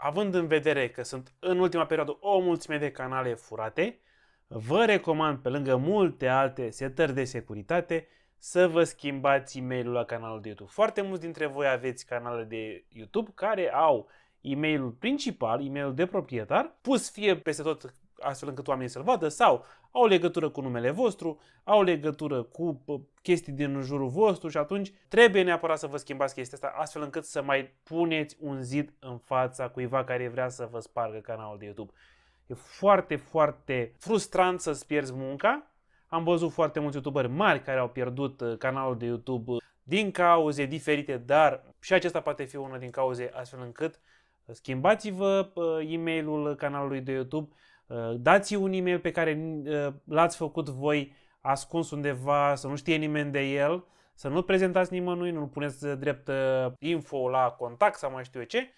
având în vedere că sunt în ultima perioadă o mulțime de canale furate, vă recomand pe lângă multe alte setări de securitate să vă schimbați e mail la canalul de YouTube. Foarte mulți dintre voi aveți canale de YouTube care au e-mailul principal, e-mailul de proprietar, pus fie peste tot astfel încât oamenii să-l vadă, sau au legătură cu numele vostru, au legătură cu chestii din jurul vostru și atunci trebuie neapărat să vă schimbați chestia asta astfel încât să mai puneți un zid în fața cuiva care vrea să vă spargă canalul de YouTube. E foarte, foarte frustrant să-ți pierzi munca. Am văzut foarte mulți youtuberi mari care au pierdut ă, canalul de YouTube ă, din cauze diferite, dar și acesta poate fi una din cauze astfel încât ă, schimbați-vă e-mailul canalului de YouTube, Uh, dați un e-mail pe care uh, l-ați făcut voi ascuns undeva, să nu știe nimeni de el, să nu prezentați nimănui, nu puneți drept uh, info la contact sau mai știu eu ce,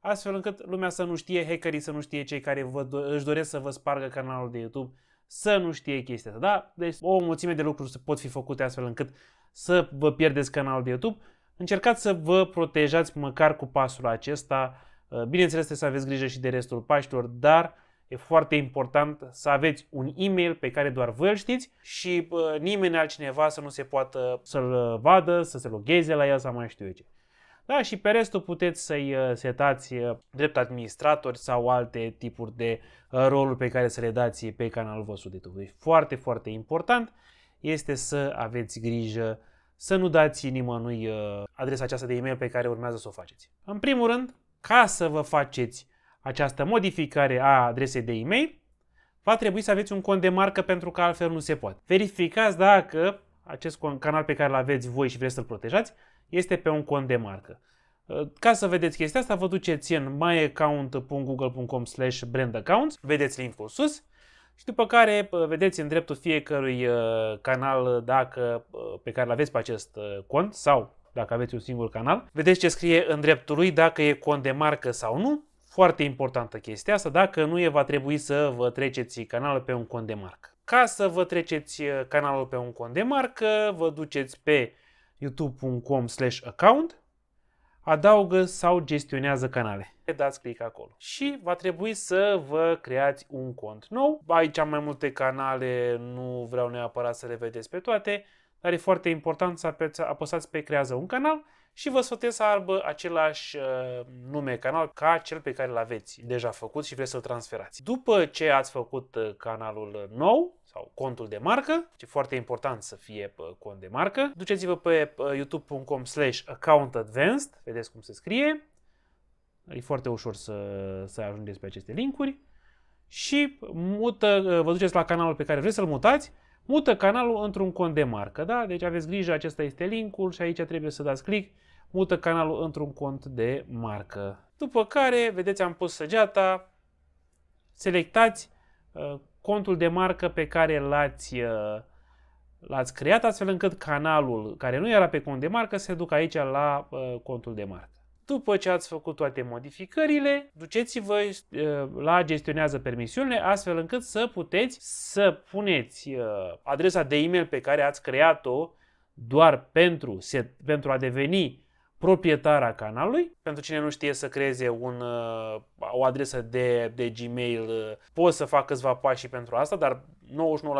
astfel încât lumea să nu știe, hackerii să nu știe cei care vă, își doresc să vă spargă canalul de YouTube, să nu știe chestia asta, da? Deci o mulțime de lucruri se pot fi făcute astfel încât să vă pierdeți canalul de YouTube. Încercați să vă protejați măcar cu pasul acesta. Bineînțeles trebuie să aveți grijă și de restul paștilor, dar E foarte important să aveți un e-mail pe care doar vă știți și uh, nimeni altcineva să nu se poată să-l vadă, să se logheze la el sau mai știu eu ce. Da, și pe restul puteți să-i setați drept administratori sau alte tipuri de roluri pe care să le dați pe canalul vostru de YouTube. Deci foarte, foarte important este să aveți grijă să nu dați nimănui adresa aceasta de e-mail pe care urmează să o faceți. În primul rând, ca să vă faceți această modificare a adresei de e-mail, va trebui să aveți un cont de marcă pentru că altfel nu se poate. Verificați dacă acest canal pe care îl aveți voi și vreți să-l protejați este pe un cont de marcă. Uh, ca să vedeți chestia asta, vă duceți în myaccount.google.com slash brandaccount, vedeți linkul sus și după care uh, vedeți în dreptul fiecărui uh, canal dacă, pe care îl aveți pe acest cont sau dacă aveți un singur canal, vedeți ce scrie în dreptul lui dacă e cont de marcă sau nu foarte importantă chestia asta, dacă nu e, va trebui să vă treceți canalul pe un cont de marcă. Ca să vă treceți uh, canalul pe un cont de marcă, vă duceți pe youtube.com slash account, adaugă sau gestionează canale. Dați click acolo. Și va trebui să vă creați un cont nou. Aici am mai multe canale, nu vreau neapărat să le vedeți pe toate, dar e foarte important să apăsați pe creează un canal și vă sfătuiesc să aibă același uh, nume canal ca cel pe care îl aveți deja făcut și vreți să-l transferați. După ce ați făcut uh, canalul nou, sau contul de marcă, ce e foarte important să fie uh, cont de marcă. Duceți-vă pe youtube.com slash account advanced, vedeți cum se scrie. E foarte ușor să, să ajungeți pe aceste linkuri. Și mută, vă duceți la canalul pe care vreți să-l mutați mută canalul într-un cont de marcă, da? Deci aveți grijă, acesta este linkul și aici trebuie să dați click, mută canalul într-un cont de marcă. După care, vedeți, am pus săgeata, selectați uh, contul de marcă pe care l-ați uh, l-ați creat astfel încât canalul care nu era pe cont de marcă se ducă aici la uh, contul de marcă. După ce ați făcut toate modificările, duceți-vă uh, la gestionează permisiunile astfel încât să puteți să puneți uh, adresa de e-mail pe care ați creat-o doar pentru, pentru a deveni proprietar a canalului. Pentru cine nu știe să creeze un, uh, o adresă de, de Gmail, pot să fac câțiva pași pentru asta, dar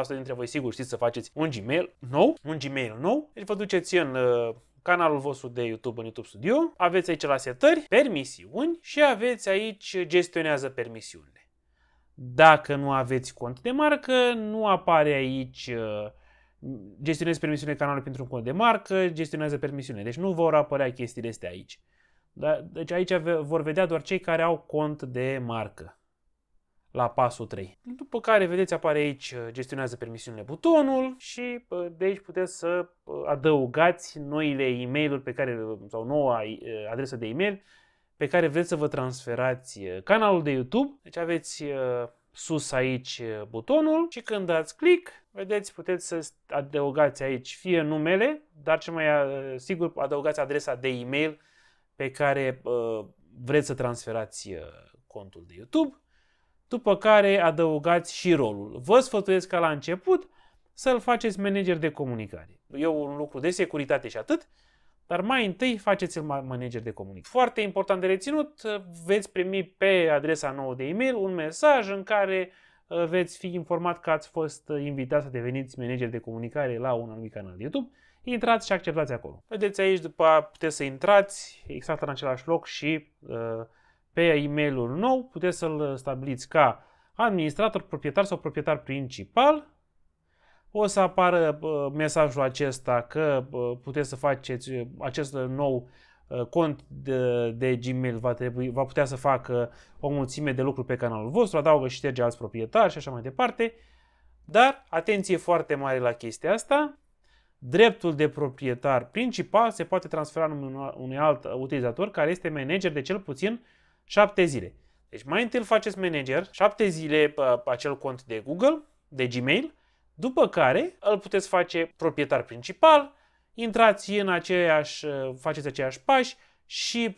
99% dintre voi sigur știți să faceți un Gmail nou, un Gmail nou. Deci vă duceți în canalul vostru de YouTube în YouTube Studio, aveți aici la setări permisiuni și aveți aici gestionează permisiunile. Dacă nu aveți cont de marcă, nu apare aici uh, gestionez permisiunile canalului pentru un cont de marcă, gestionează permisiunile. Deci nu vor apărea chestiile astea aici. Deci aici vor vedea doar cei care au cont de marcă la pasul 3. După care, vedeți, apare aici, uh, gestionează permisiunile butonul și uh, de aici puteți să uh, adăugați noile e mail pe care, sau noua adresă de e-mail pe care vreți să vă transferați canalul de YouTube. Deci aveți sus aici butonul și când dați click, vedeți, puteți să adăugați aici fie numele, dar ce mai sigur adăugați adresa de e-mail pe care vreți să transferați contul de YouTube după care adăugați și rolul. Vă sfătuiesc ca la început să-l faceți manager de comunicare. E un lucru de securitate și atât, dar mai întâi faceți-l manager de comunicare. Foarte important de reținut, veți primi pe adresa nouă de e-mail un mesaj în care uh, veți fi informat că ați fost uh, invitat să deveniți manager de comunicare la un anumit canal de YouTube. Intrați și acceptați acolo. Vedeți aici, după puteți să intrați exact în același loc și uh, pe e-mailul nou puteți să-l stabiliți ca administrator, proprietar sau proprietar principal. O să apară mesajul acesta că puteți să faceți acest nou cont de, de Gmail va, trebui, va putea să facă o mulțime de lucruri pe canalul vostru, adaugă și șterge alți proprietari și așa mai departe. Dar atenție foarte mare la chestia asta. Dreptul de proprietar principal se poate transfera în unui alt utilizator care este manager de cel puțin 7 zile. Deci mai întâi îl faceți manager, 7 zile pe acel cont de Google, de Gmail, după care îl puteți face proprietar principal, intrați în aceeași, faceți aceiași pași și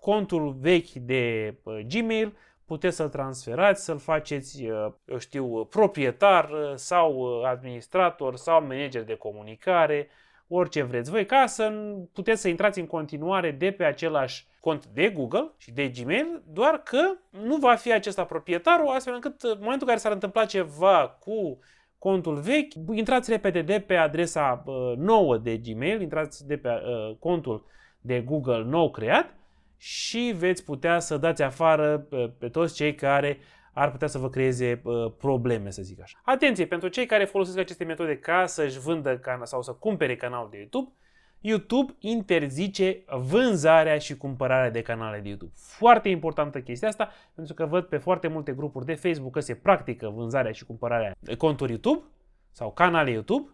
contul vechi de Gmail puteți să-l transferați, să-l faceți, ă, eu știu, proprietar ă, sau ă, administrator sau manager de comunicare, orice vreți voi, ca să puteți să intrați în continuare de pe același cont de Google și de Gmail, doar că nu va fi acesta proprietarul, astfel încât în momentul în care s-ar întâmpla ceva cu contul vechi, intrați repede de pe adresa uh, nouă de Gmail, intrați de pe uh, contul de Google nou creat și veți putea să dați afară pe, pe toți cei care ar putea să vă creeze uh, probleme, să zic așa. Atenție, pentru cei care folosesc aceste metode ca să-și vândă sau să cumpere canal de YouTube, YouTube interzice vânzarea și cumpărarea de canale de YouTube. Foarte importantă chestia asta, pentru că văd pe foarte multe grupuri de Facebook că se practică vânzarea și cumpărarea de conturi YouTube sau canale YouTube,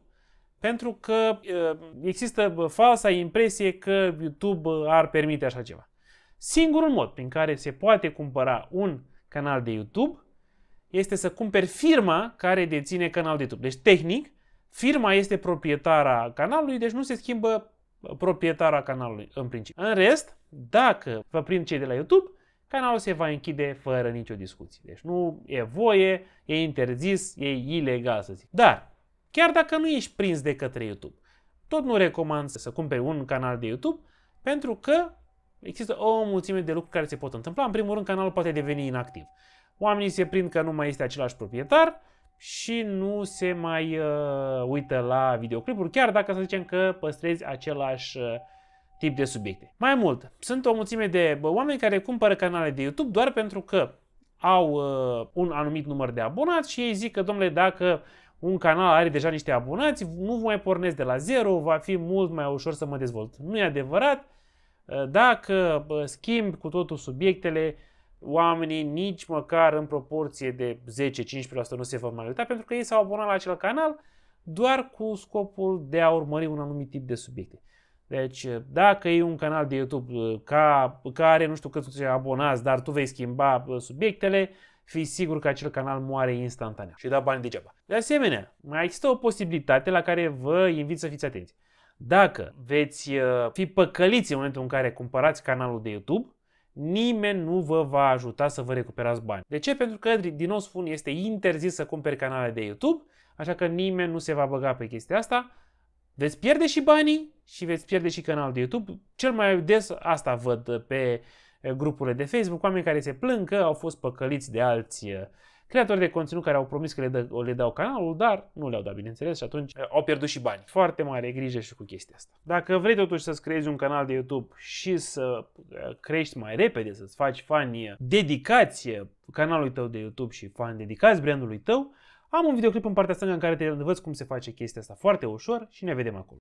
pentru că uh, există falsa impresie că YouTube uh, ar permite așa ceva. Singurul mod prin care se poate cumpăra un canal de YouTube este să cumperi firma care deține canalul de YouTube. Deci, tehnic, firma este proprietara canalului, deci nu se schimbă uh, proprietara canalului în principiu. În rest, dacă vă prind cei de la YouTube, canalul se va închide fără nicio discuție. Deci nu e voie, e interzis, e ilegal să zic. Dar, chiar dacă nu ești prins de către YouTube, tot nu recomand să cumperi un canal de YouTube pentru că Există o mulțime de lucruri care se pot întâmpla. În primul rând, canalul poate deveni inactiv. Oamenii se prind că nu mai este același proprietar și nu se mai uh, uită la videoclipuri, chiar dacă să zicem că păstrezi același uh, tip de subiecte. Mai mult, sunt o mulțime de oameni care cumpără canale de YouTube doar pentru că au uh, un anumit număr de abonați și ei zic că, domnule, dacă un canal are deja niște abonați, nu mai pornesc de la zero, va fi mult mai ușor să mă dezvolt. Nu e adevărat, Eh, dacă schimbi cu totul subiectele, oamenii nici măcar în proporție de 10-15% nu se vor mai uita pentru că ei s-au abonat la acel canal doar cu scopul de a urmări un anumit tip de subiecte. Deci, dacă e un canal de YouTube eh, ca, care nu știu cât se abonați, dar tu vei schimba subiectele, fii sigur că acel canal moare instantaneu și da bani degeaba. De asemenea, mai există o posibilitate la care vă invit să fiți atenți. Dacă veți uh, fi păcăliți în momentul în care cumpărați canalul de YouTube, nimeni nu vă va ajuta să vă recuperați bani. De ce? Pentru că, din nou spun, este interzis să cumperi canale de YouTube, așa că nimeni nu se va băga pe chestia asta. Veți pierde și banii și veți pierde și canalul de YouTube. Cel mai des asta văd pe eh, grupurile de Facebook, oameni care se plâng că au fost păcăliți de alții. Eh, creatori de conținut care au promis că le, dă, le dau canalul, dar nu le-au dat, bineînțeles, și atunci eh, au pierdut și bani. Foarte mare grijă și cu chestia asta. Dacă vrei totuși să-ți creezi un canal de YouTube și să eh, crești mai repede, să-ți faci fani eh, dedicație canalului tău de YouTube și fani dedicați brandului tău, am un videoclip în partea stângă în care te învăț cum se face chestia asta foarte ușor și ne vedem acolo.